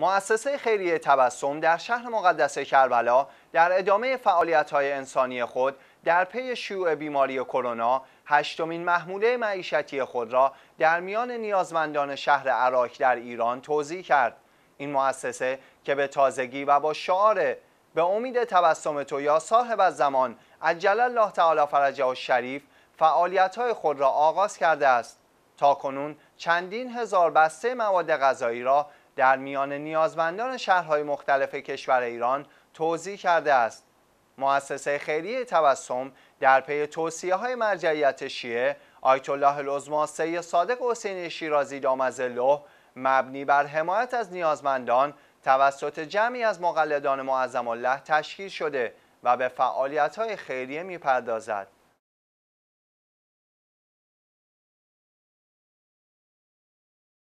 مؤسسه خیریه تبسم در شهر مقدس کربلا در ادامه فعالیت‌های انسانی خود در پی شیوع بیماری کرونا هشتمین محموله معیشتی خود را در میان نیازمندان شهر عراق در ایران توضیح کرد این مؤسسه که به تازگی و با شعار به امید تبسم تو یا صاحب زمان عجل الله تعالی فرجه و شریف های خود را آغاز کرده است تا کنون چندین هزار بسته مواد غذایی را در میان نیازمندان شهرهای مختلف کشور ایران توضیح کرده است مؤسسه خیریه تبسم در پی توصیه های مرجعیت شیعه آیت الله العظما سید صادق حسین شیرازی دامزلو مبنی بر حمایت از نیازمندان توسط جمعی از مقلدان معظم الله تشکیل شده و به فعالیت های خیریه میپردازد